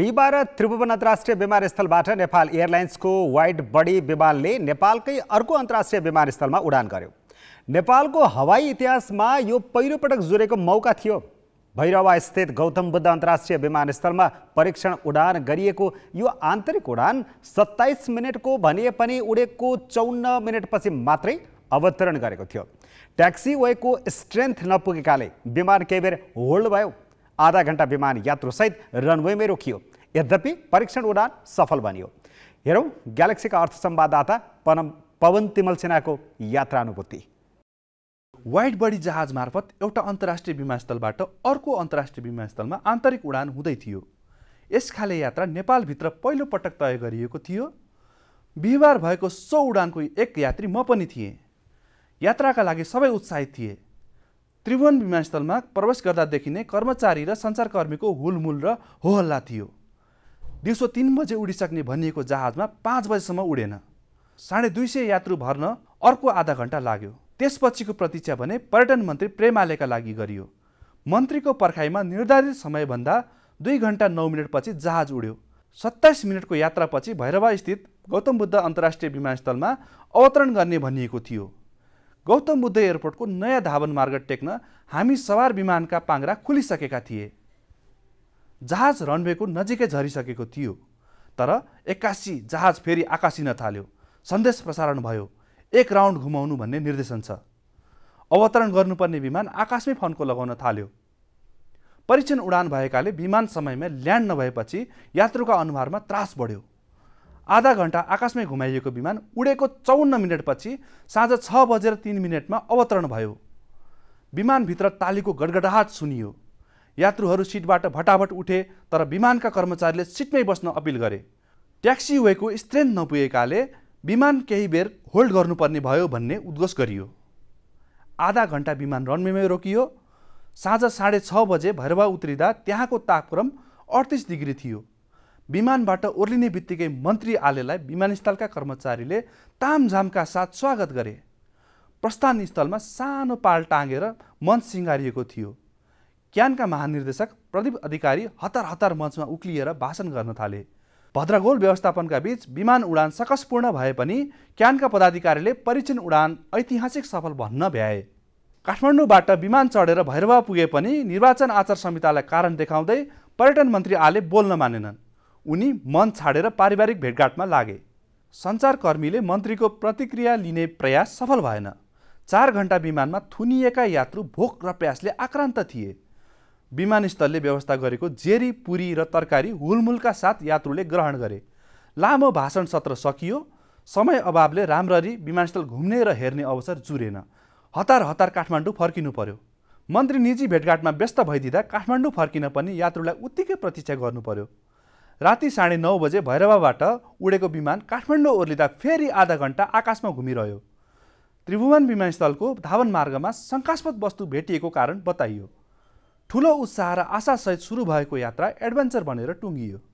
बिहिबार त्रिभुवन अन्तर्राष्ट्रिय विमानस्थलबाट नेपाल एयरलाइन्सको वाइड बडी विमानले नेपालकै अर्को अन्तर्राष्ट्रिय विमानस्थलमा उडान गर्यो नेपालको हवाई इतिहासमा यो पहिलोपटक जुरेको मौका थियो भैरवास्थित गौतम बुद्ध अन्तर्राष्ट्रिय विमानस्थलमा परीक्षण उडान गरिएको यो आन्तरिक उडान सत्ताइस मिनटको भने पनि उडेको चौन्न मिनटपछि मात्रै अवतरण गरेको थियो ट्याक्सी वेको स्ट्रेन्थ नपुगेकाले विमान केही बेर होल्ड भयो आधा घन्टा विमान यात्रुसहित रनवेमै रोकियो यद्यपि परीक्षण उडान सफल बनियो हेरौँ ग्यालेक्सीका अर्थ संवाददाता पनम पवन तिमल सिन्हाको यात्रा अनुभूति वाइड बडी जहाज मार्फत एउटा अन्तर्राष्ट्रिय विमानस्थलबाट अर्को अन्तर्राष्ट्रिय विमानस्थलमा आन्तरिक उडान हुँदै थियो यस खाले यात्रा नेपालभित्र पहिलोपटक तय गरिएको थियो बिहिबार भएको सो उडानको एक यात्री म पनि थिएँ यात्राका लागि सबै उत्साहित थिए त्रिभुवन विमानस्थलमा प्रवेश गर्दादेखि नै कर्मचारी र सञ्चारकर्मीको हुलमुल र होहल्ला थियो दिउँसो तिन बजे उडिसक्ने भनिएको जहाजमा पाँच बजेसम्म उडेन साढे दुई सय यात्रु भर्न अर्को आधा घन्टा लाग्यो त्यसपछिको प्रतीक्षा भने पर्यटन मन्त्री प्रेमालेका लागि गरियो मन्त्रीको पर्खाइमा निर्धारित समयभन्दा दुई घन्टा नौ मिनटपछि जहाज उड्यो सत्ताइस मिनटको यात्रापछि भैरवास्थित गौतम बुद्ध अन्तर्राष्ट्रिय विमानस्थलमा अवतरण गर्ने भनिएको थियो गौतम बुद्ध एयरपोर्टको नयाँ धावन मार्ग टेक्न हामी सवार विमानका पाङ्रा खुलिसकेका थिए जहाज रनवेको नजिकै झरिसकेको थियो तर एक्कासी जहाज फेरि आकासिन थाल्यो सन्देश प्रसारण भयो एक राउन्ड घुमाउनु भन्ने निर्देशन छ अवतरण गर्नुपर्ने विमान आकाशमै फन्को लगाउन थाल्यो परीक्षण उडान भएकाले विमान समयमा ल्यान्ड नभएपछि यात्रुका अनुहारमा त्रास बढ्यो आधा घन्टा आकाशमै घुमाइएको विमान उडेको चौन्न मिनटपछि साँझ छ बजेर तिन मिनटमा अवतरण भयो विमानभित्र तालीको गडगडाहट सुनियो यात्रुहरू सिटबाट भटाभट उठे तर विमानका कर्मचारीले सिटमै बस्न अपिल गरे ट्याक्सी वेको स्ट्रेन्थ नपुगेकाले विमान केही बेर होल्ड गर्नुपर्ने भयो भन्ने उद्घोष गरियो आधा घन्टा विमान रनवेमै रोकियो साँझ साढे छ बजे भैरवा उत्रिँदा त्यहाँको तापक्रम अडतिस डिग्री थियो विमानबाट ओर्लिने बित्तिकै मन्त्री आलेलाई विमानस्थलका कर्मचारीले तामझामका साथ स्वागत गरे प्रस्थान स्थलमा सानो पाल टाँगेर मञ्च सिँगारिएको थियो क्यानका महानिर्देशक प्रदीप अधिकारी हतार हतार मञ्चमा उक्लिएर भाषण गर्न थाले भद्रगोल व्यवस्थापनका बीच विमान उडान सकसपूर्ण भए पनि क्यानका पदाधिकारीले परीक्षण उडान ऐतिहासिक सफल भन्न भ्याए काठमाडौँबाट विमान चढेर भैरवा पुगे पनि निर्वाचन आचार संहितालाई कारण देखाउँदै पर्यटन मन्त्री आले बोल्न मानेनन् उनी मन छाडेर पारिवारिक भेटघाटमा लागे सञ्चारकर्मीले मन्त्रीको प्रतिक्रिया लिने प्रयास सफल भएन चार घन्टा विमानमा थुनिएका यात्रु भोक र प्यासले आक्रान्त थिए विमानस्थलले व्यवस्था गरेको जेरी पुरी र तरकारी हुलमुलका साथ यात्रुले ग्रहण गरे लामो भाषण सत्र सकियो समय अभावले राम्ररी विमानस्थल घुम्ने र हेर्ने अवसर जुरेन हतार हतार काठमाडौँ फर्किनु पर्यो मन्त्री निजी भेटघाटमा व्यस्त भइदिँदा काठमाडौँ फर्किन पनि यात्रुलाई उत्तिकै प्रतीक्षा गर्नु पर्यो राति साढे नौ बजे भैरवाबाट उडेको विमान काठमाडौँ ओर्लिँदा फेरि आधा घन्टा आकाशमा घुमिरह्यो त्रिभुवन विमानस्थलको धावन मार्गमा शङ्कास्पद वस्तु भेटिएको कारण बताइयो ठुलो उत्साह र आशासहित सुरु भएको यात्रा एडभेन्चर भनेर टुङ्गियो